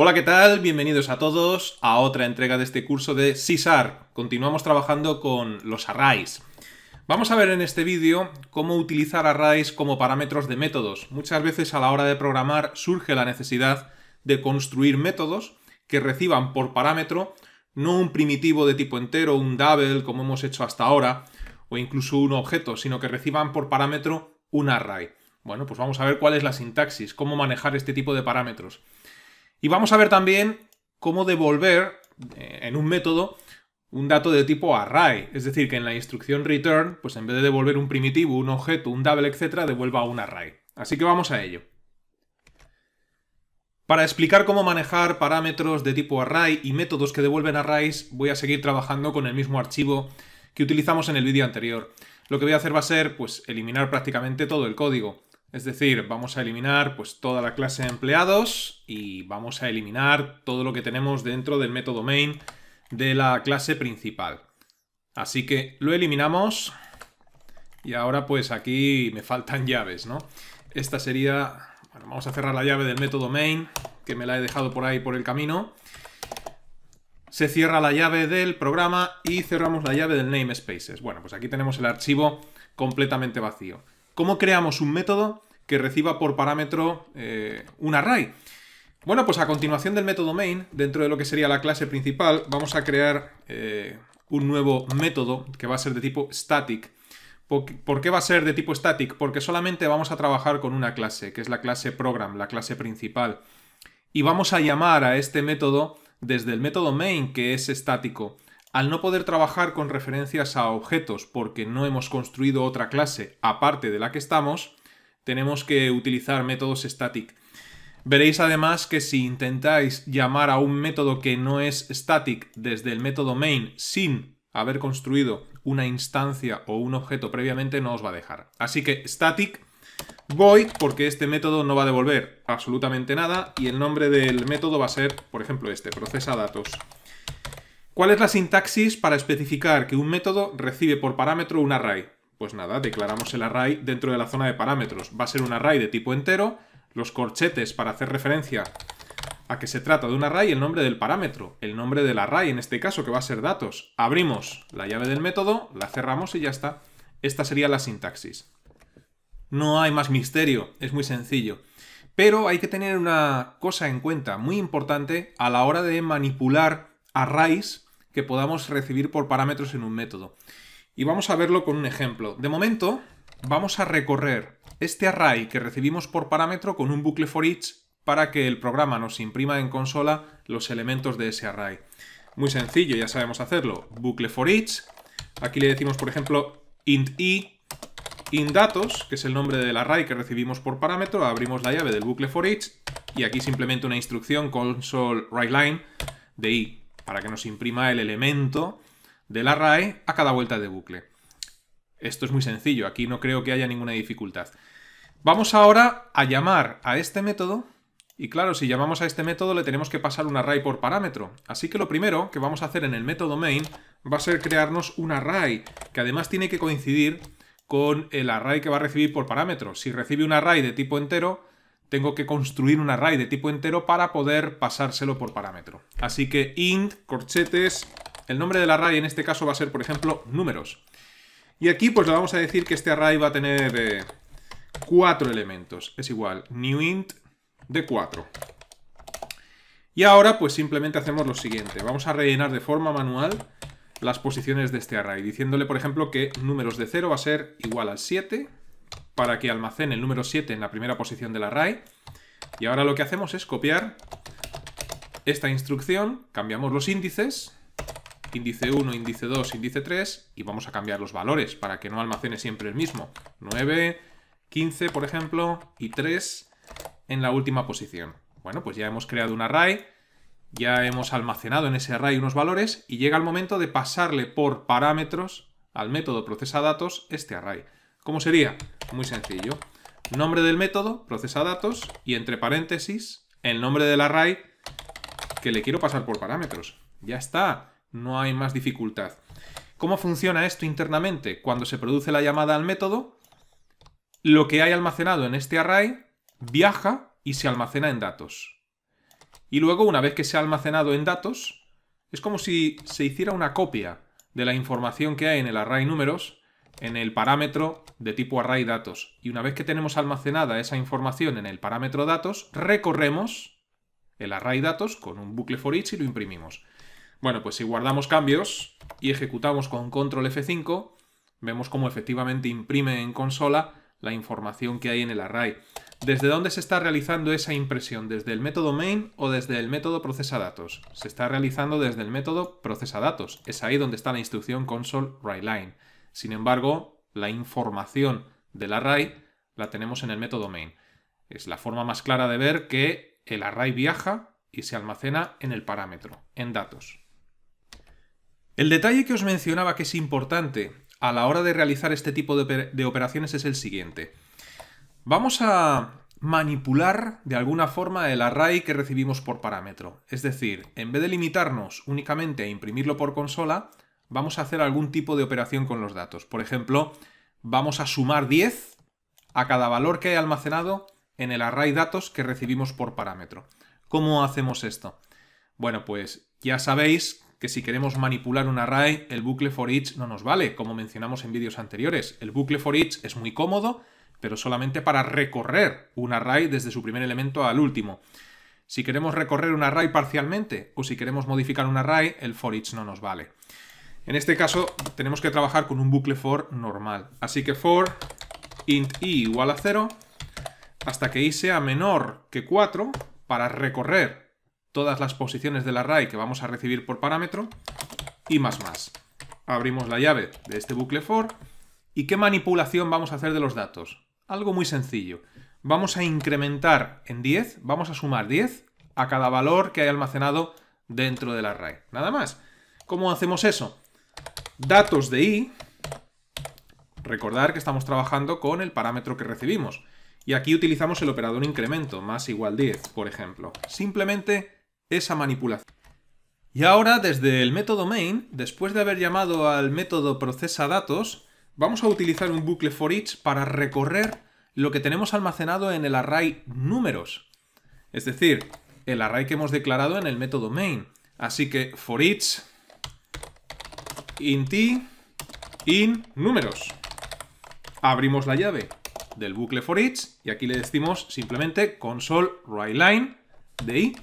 Hola, ¿qué tal? Bienvenidos a todos a otra entrega de este curso de CISAR. Continuamos trabajando con los arrays. Vamos a ver en este vídeo cómo utilizar arrays como parámetros de métodos. Muchas veces a la hora de programar surge la necesidad de construir métodos que reciban por parámetro no un primitivo de tipo entero, un double como hemos hecho hasta ahora, o incluso un objeto, sino que reciban por parámetro un array. Bueno, pues vamos a ver cuál es la sintaxis, cómo manejar este tipo de parámetros. Y vamos a ver también cómo devolver eh, en un método un dato de tipo array, es decir, que en la instrucción return, pues en vez de devolver un primitivo, un objeto, un double, etc., devuelva un array. Así que vamos a ello. Para explicar cómo manejar parámetros de tipo array y métodos que devuelven arrays, voy a seguir trabajando con el mismo archivo que utilizamos en el vídeo anterior. Lo que voy a hacer va a ser, pues, eliminar prácticamente todo el código. Es decir, vamos a eliminar pues, toda la clase de empleados y vamos a eliminar todo lo que tenemos dentro del método main de la clase principal. Así que lo eliminamos y ahora pues aquí me faltan llaves, ¿no? Esta sería... Bueno, vamos a cerrar la llave del método main, que me la he dejado por ahí por el camino. Se cierra la llave del programa y cerramos la llave del namespaces. Bueno, pues aquí tenemos el archivo completamente vacío. ¿Cómo creamos un método que reciba por parámetro eh, un array? Bueno, pues a continuación del método main, dentro de lo que sería la clase principal, vamos a crear eh, un nuevo método que va a ser de tipo static. ¿Por qué va a ser de tipo static? Porque solamente vamos a trabajar con una clase, que es la clase program, la clase principal. Y vamos a llamar a este método desde el método main, que es estático. Al no poder trabajar con referencias a objetos porque no hemos construido otra clase aparte de la que estamos, tenemos que utilizar métodos static. Veréis además que si intentáis llamar a un método que no es static desde el método main sin haber construido una instancia o un objeto previamente, no os va a dejar. Así que static void, porque este método no va a devolver absolutamente nada y el nombre del método va a ser, por ejemplo, este, procesa datos. ¿Cuál es la sintaxis para especificar que un método recibe por parámetro un array? Pues nada, declaramos el array dentro de la zona de parámetros. Va a ser un array de tipo entero, los corchetes para hacer referencia a que se trata de un array, el nombre del parámetro, el nombre del array en este caso, que va a ser datos. Abrimos la llave del método, la cerramos y ya está. Esta sería la sintaxis. No hay más misterio, es muy sencillo. Pero hay que tener una cosa en cuenta muy importante a la hora de manipular arrays que podamos recibir por parámetros en un método. Y vamos a verlo con un ejemplo. De momento, vamos a recorrer este array que recibimos por parámetro con un bucle for each para que el programa nos imprima en consola los elementos de ese array. Muy sencillo, ya sabemos hacerlo. Bucle for each. Aquí le decimos, por ejemplo, int i, int datos, que es el nombre del array que recibimos por parámetro. Abrimos la llave del bucle for each y aquí simplemente una instrucción console line de i para que nos imprima el elemento del array a cada vuelta de bucle. Esto es muy sencillo, aquí no creo que haya ninguna dificultad. Vamos ahora a llamar a este método y claro, si llamamos a este método le tenemos que pasar un array por parámetro. Así que lo primero que vamos a hacer en el método main va a ser crearnos un array que además tiene que coincidir con el array que va a recibir por parámetro. Si recibe un array de tipo entero, tengo que construir un array de tipo entero para poder pasárselo por parámetro. Así que int, corchetes, el nombre del array en este caso va a ser, por ejemplo, números. Y aquí pues le vamos a decir que este array va a tener eh, cuatro elementos. Es igual, new int de 4. Y ahora pues simplemente hacemos lo siguiente. Vamos a rellenar de forma manual las posiciones de este array, diciéndole, por ejemplo, que números de 0 va a ser igual al 7 para que almacene el número 7 en la primera posición del array. Y ahora lo que hacemos es copiar esta instrucción, cambiamos los índices, índice 1, índice 2, índice 3, y vamos a cambiar los valores para que no almacene siempre el mismo. 9, 15, por ejemplo, y 3 en la última posición. Bueno, pues ya hemos creado un array, ya hemos almacenado en ese array unos valores, y llega el momento de pasarle por parámetros al método datos este array. ¿Cómo sería? Muy sencillo. Nombre del método, procesa datos, y entre paréntesis, el nombre del array que le quiero pasar por parámetros. Ya está, no hay más dificultad. ¿Cómo funciona esto internamente? Cuando se produce la llamada al método, lo que hay almacenado en este array viaja y se almacena en datos. Y luego, una vez que se ha almacenado en datos, es como si se hiciera una copia de la información que hay en el array números en el parámetro de tipo array datos. Y una vez que tenemos almacenada esa información en el parámetro datos, recorremos el array datos con un bucle for each y lo imprimimos. Bueno, pues si guardamos cambios y ejecutamos con control F5, vemos cómo efectivamente imprime en consola la información que hay en el array. ¿Desde dónde se está realizando esa impresión? ¿Desde el método main o desde el método procesa datos? Se está realizando desde el método procesadatos. Es ahí donde está la instrucción console sin embargo, la información del array la tenemos en el método main. Es la forma más clara de ver que el array viaja y se almacena en el parámetro, en datos. El detalle que os mencionaba que es importante a la hora de realizar este tipo de operaciones es el siguiente. Vamos a manipular de alguna forma el array que recibimos por parámetro. Es decir, en vez de limitarnos únicamente a imprimirlo por consola, vamos a hacer algún tipo de operación con los datos. Por ejemplo, vamos a sumar 10 a cada valor que hay almacenado en el array datos que recibimos por parámetro. ¿Cómo hacemos esto? Bueno, pues ya sabéis que si queremos manipular un array, el bucle for each no nos vale, como mencionamos en vídeos anteriores. El bucle for each es muy cómodo, pero solamente para recorrer un array desde su primer elemento al último. Si queremos recorrer un array parcialmente o si queremos modificar un array, el for each no nos vale. En este caso tenemos que trabajar con un bucle for normal. Así que for int i igual a 0 hasta que i sea menor que 4 para recorrer todas las posiciones del array que vamos a recibir por parámetro y más más. Abrimos la llave de este bucle for y ¿qué manipulación vamos a hacer de los datos? Algo muy sencillo. Vamos a incrementar en 10, vamos a sumar 10 a cada valor que hay almacenado dentro del array. Nada más. ¿Cómo hacemos eso? datos de i, recordar que estamos trabajando con el parámetro que recibimos. Y aquí utilizamos el operador incremento, más igual 10, por ejemplo. Simplemente esa manipulación. Y ahora, desde el método main, después de haber llamado al método procesa datos, vamos a utilizar un bucle for each para recorrer lo que tenemos almacenado en el array números. Es decir, el array que hemos declarado en el método main. Así que for each t in números. Abrimos la llave del bucle for each y aquí le decimos simplemente console de i.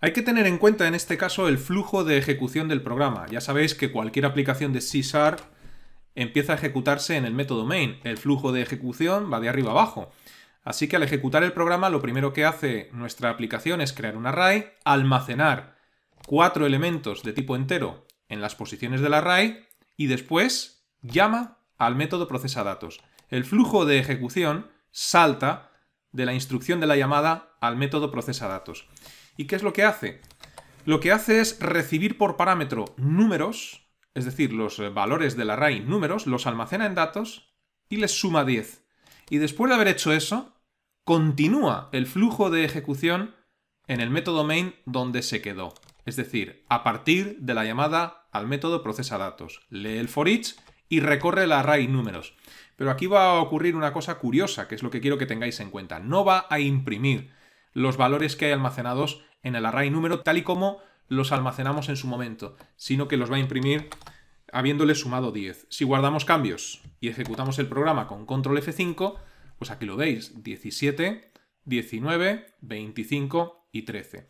Hay que tener en cuenta en este caso el flujo de ejecución del programa. Ya sabéis que cualquier aplicación de C empieza a ejecutarse en el método main. El flujo de ejecución va de arriba abajo. Así que al ejecutar el programa lo primero que hace nuestra aplicación es crear un array, almacenar cuatro elementos de tipo entero en las posiciones del array y después llama al método procesa datos. El flujo de ejecución salta de la instrucción de la llamada al método procesa datos. ¿Y qué es lo que hace? Lo que hace es recibir por parámetro números, es decir, los eh, valores del array números, los almacena en datos y les suma 10. Y después de haber hecho eso, continúa el flujo de ejecución en el método main donde se quedó. Es decir, a partir de la llamada al método procesa datos, lee el for each y recorre el array números. Pero aquí va a ocurrir una cosa curiosa, que es lo que quiero que tengáis en cuenta. No va a imprimir los valores que hay almacenados en el array número tal y como los almacenamos en su momento, sino que los va a imprimir habiéndole sumado 10. Si guardamos cambios y ejecutamos el programa con control F5, pues aquí lo veis, 17, 19, 25 y 13.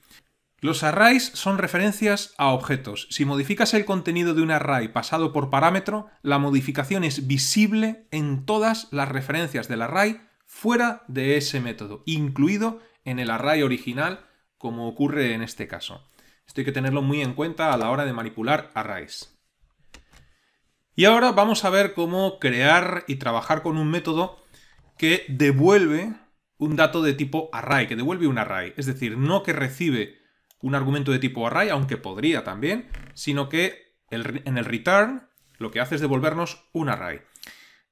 Los arrays son referencias a objetos. Si modificas el contenido de un array pasado por parámetro, la modificación es visible en todas las referencias del array fuera de ese método, incluido en el array original, como ocurre en este caso. Esto hay que tenerlo muy en cuenta a la hora de manipular arrays. Y ahora vamos a ver cómo crear y trabajar con un método que devuelve un dato de tipo array, que devuelve un array, es decir, no que recibe un argumento de tipo array, aunque podría también, sino que en el return lo que hace es devolvernos un array.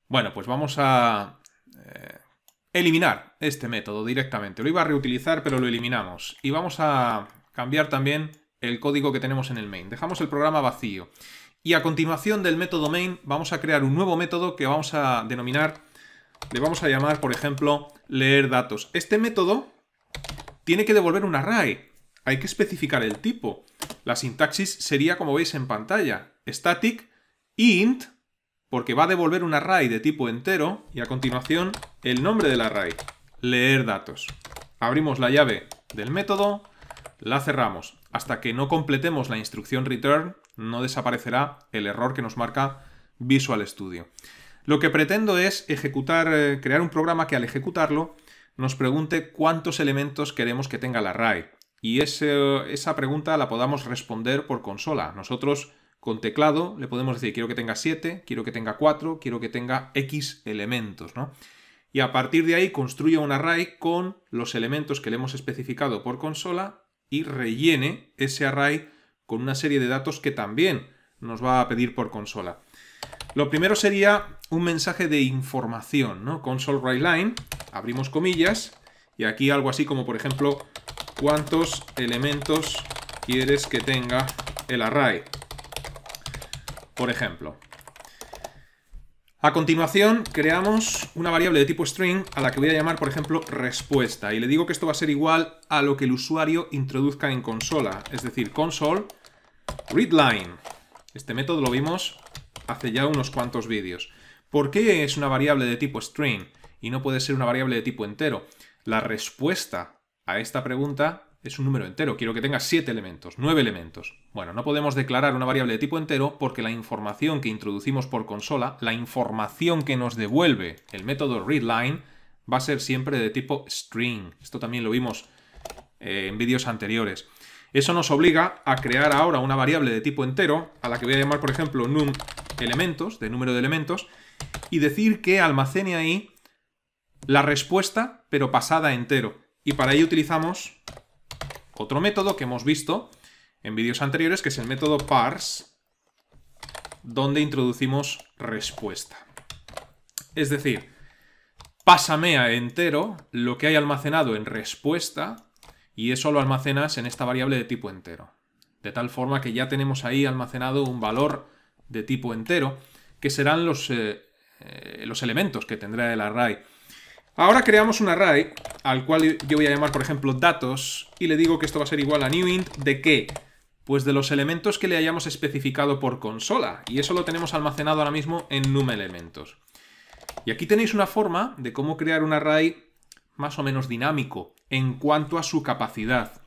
Bueno, pues vamos a eh, eliminar este método directamente. Lo iba a reutilizar, pero lo eliminamos. Y vamos a cambiar también el código que tenemos en el main. Dejamos el programa vacío. Y a continuación del método main vamos a crear un nuevo método que vamos a denominar, le vamos a llamar, por ejemplo, leer datos. Este método tiene que devolver un array hay que especificar el tipo. La sintaxis sería como veis en pantalla, static int, porque va a devolver un array de tipo entero y a continuación el nombre del array, leer datos. Abrimos la llave del método, la cerramos. Hasta que no completemos la instrucción return, no desaparecerá el error que nos marca Visual Studio. Lo que pretendo es ejecutar, eh, crear un programa que al ejecutarlo nos pregunte cuántos elementos queremos que tenga el array y esa pregunta la podamos responder por consola. Nosotros con teclado le podemos decir quiero que tenga 7, quiero que tenga 4, quiero que tenga X elementos, ¿no? Y a partir de ahí construye un array con los elementos que le hemos especificado por consola y rellene ese array con una serie de datos que también nos va a pedir por consola. Lo primero sería un mensaje de información, ¿no? Console line, abrimos comillas, y aquí algo así como, por ejemplo, cuántos elementos quieres que tenga el array. Por ejemplo, a continuación creamos una variable de tipo string a la que voy a llamar, por ejemplo, respuesta. Y le digo que esto va a ser igual a lo que el usuario introduzca en consola. Es decir, console readline. Este método lo vimos hace ya unos cuantos vídeos. ¿Por qué es una variable de tipo string y no puede ser una variable de tipo entero? La respuesta a esta pregunta es un número entero. Quiero que tenga siete elementos, nueve elementos. Bueno, no podemos declarar una variable de tipo entero porque la información que introducimos por consola, la información que nos devuelve el método readLine, va a ser siempre de tipo string. Esto también lo vimos eh, en vídeos anteriores. Eso nos obliga a crear ahora una variable de tipo entero, a la que voy a llamar, por ejemplo, num elementos, de número de elementos, y decir que almacene ahí la respuesta, pero pasada entero. Y para ello utilizamos otro método que hemos visto en vídeos anteriores, que es el método parse, donde introducimos respuesta. Es decir, pásame a entero lo que hay almacenado en respuesta y eso lo almacenas en esta variable de tipo entero. De tal forma que ya tenemos ahí almacenado un valor de tipo entero, que serán los, eh, eh, los elementos que tendrá el array. Ahora creamos un array al cual yo voy a llamar, por ejemplo, datos y le digo que esto va a ser igual a new int de qué? Pues de los elementos que le hayamos especificado por consola y eso lo tenemos almacenado ahora mismo en numElementos. Y aquí tenéis una forma de cómo crear un array más o menos dinámico en cuanto a su capacidad.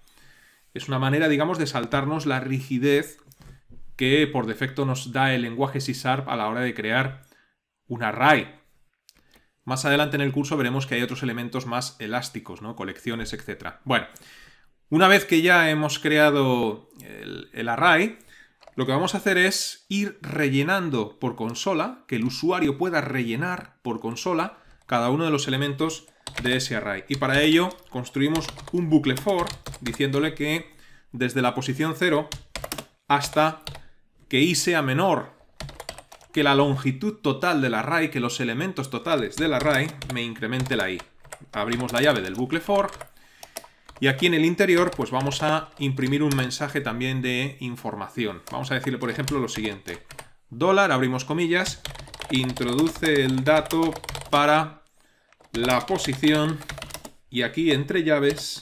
Es una manera, digamos, de saltarnos la rigidez que por defecto nos da el lenguaje c a la hora de crear un array más adelante en el curso veremos que hay otros elementos más elásticos, ¿no? Colecciones, etc. Bueno, una vez que ya hemos creado el, el array, lo que vamos a hacer es ir rellenando por consola, que el usuario pueda rellenar por consola cada uno de los elementos de ese array. Y para ello construimos un bucle for diciéndole que desde la posición 0 hasta que i sea menor que la longitud total del array, que los elementos totales del array, me incremente la i. Abrimos la llave del bucle for y aquí en el interior pues vamos a imprimir un mensaje también de información. Vamos a decirle por ejemplo lo siguiente. Dólar, abrimos comillas, introduce el dato para la posición y aquí entre llaves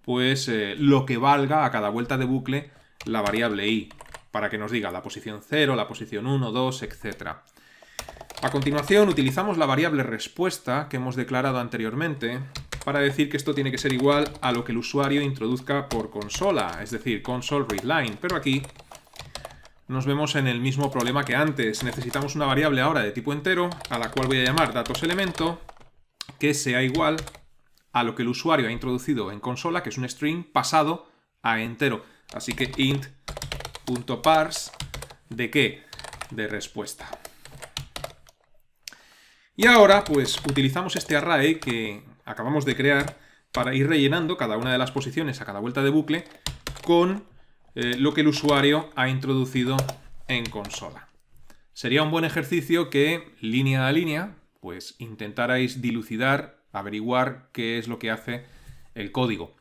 pues eh, lo que valga a cada vuelta de bucle la variable i para que nos diga la posición 0, la posición 1, 2, etc. A continuación utilizamos la variable respuesta que hemos declarado anteriormente para decir que esto tiene que ser igual a lo que el usuario introduzca por consola, es decir, console readline, pero aquí nos vemos en el mismo problema que antes. Necesitamos una variable ahora de tipo entero, a la cual voy a llamar datos elemento, que sea igual a lo que el usuario ha introducido en consola, que es un string pasado a entero. Así que int .parse de qué? De respuesta. Y ahora, pues, utilizamos este array que acabamos de crear para ir rellenando cada una de las posiciones a cada vuelta de bucle con eh, lo que el usuario ha introducido en consola. Sería un buen ejercicio que, línea a línea, pues intentarais dilucidar, averiguar qué es lo que hace el código.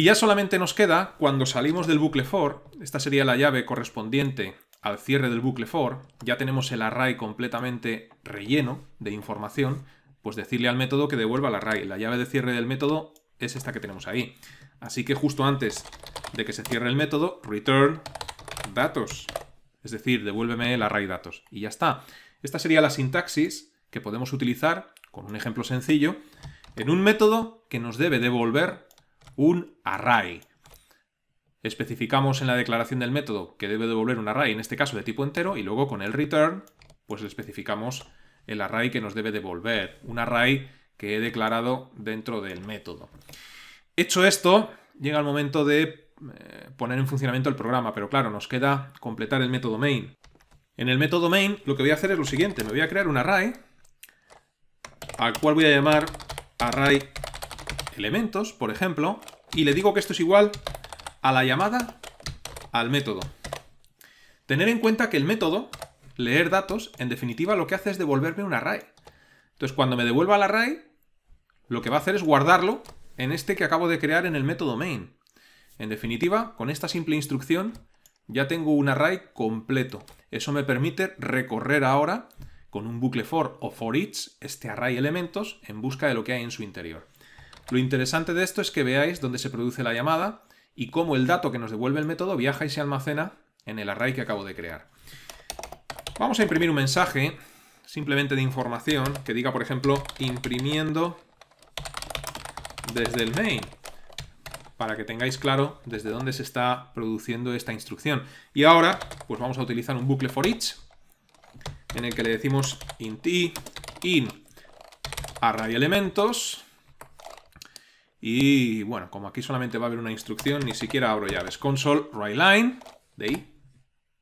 Y ya solamente nos queda, cuando salimos del bucle for, esta sería la llave correspondiente al cierre del bucle for, ya tenemos el array completamente relleno de información, pues decirle al método que devuelva el array. La llave de cierre del método es esta que tenemos ahí. Así que justo antes de que se cierre el método, return datos. Es decir, devuélveme el array datos. Y ya está. Esta sería la sintaxis que podemos utilizar, con un ejemplo sencillo, en un método que nos debe devolver un array. Especificamos en la declaración del método que debe devolver un array, en este caso de tipo entero, y luego con el return, pues le especificamos el array que nos debe devolver, un array que he declarado dentro del método. Hecho esto, llega el momento de eh, poner en funcionamiento el programa, pero claro, nos queda completar el método main. En el método main lo que voy a hacer es lo siguiente, me voy a crear un array al cual voy a llamar array elementos, por ejemplo, y le digo que esto es igual a la llamada al método. Tener en cuenta que el método, leer datos, en definitiva lo que hace es devolverme un array. Entonces cuando me devuelva el array, lo que va a hacer es guardarlo en este que acabo de crear en el método main. En definitiva, con esta simple instrucción ya tengo un array completo. Eso me permite recorrer ahora con un bucle for o for each este array elementos en busca de lo que hay en su interior. Lo interesante de esto es que veáis dónde se produce la llamada y cómo el dato que nos devuelve el método viaja y se almacena en el array que acabo de crear. Vamos a imprimir un mensaje simplemente de información que diga, por ejemplo, imprimiendo desde el main para que tengáis claro desde dónde se está produciendo esta instrucción. Y ahora, pues vamos a utilizar un bucle for each en el que le decimos int i in array elementos y bueno, como aquí solamente va a haber una instrucción, ni siquiera abro llaves. Console, readline line, de ahí,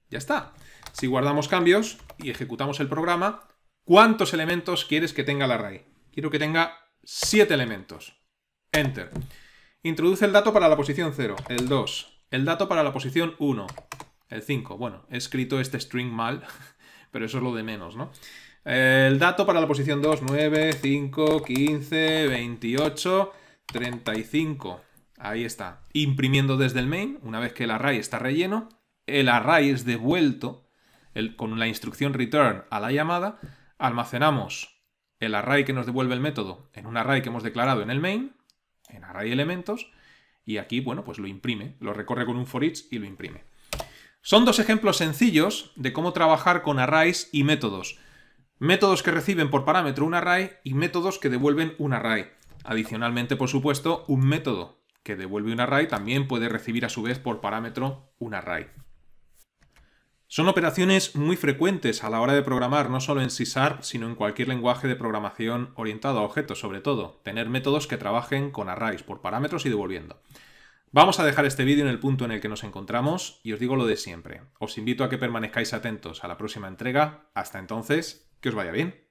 ya está. Si guardamos cambios y ejecutamos el programa, ¿cuántos elementos quieres que tenga la array? Quiero que tenga 7 elementos. Enter. Introduce el dato para la posición 0, el 2, el dato para la posición 1, el 5. Bueno, he escrito este string mal, pero eso es lo de menos, ¿no? El dato para la posición 2, 9, 5, 15, 28... 35. Ahí está. Imprimiendo desde el main, una vez que el array está relleno, el array es devuelto con la instrucción return a la llamada, almacenamos el array que nos devuelve el método en un array que hemos declarado en el main, en array elementos, y aquí, bueno, pues lo imprime, lo recorre con un for each y lo imprime. Son dos ejemplos sencillos de cómo trabajar con arrays y métodos. Métodos que reciben por parámetro un array y métodos que devuelven un array. Adicionalmente, por supuesto, un método que devuelve un array también puede recibir a su vez por parámetro un array. Son operaciones muy frecuentes a la hora de programar, no solo en C sino en cualquier lenguaje de programación orientado a objetos, sobre todo, tener métodos que trabajen con arrays por parámetros y devolviendo. Vamos a dejar este vídeo en el punto en el que nos encontramos y os digo lo de siempre. Os invito a que permanezcáis atentos a la próxima entrega. Hasta entonces, que os vaya bien.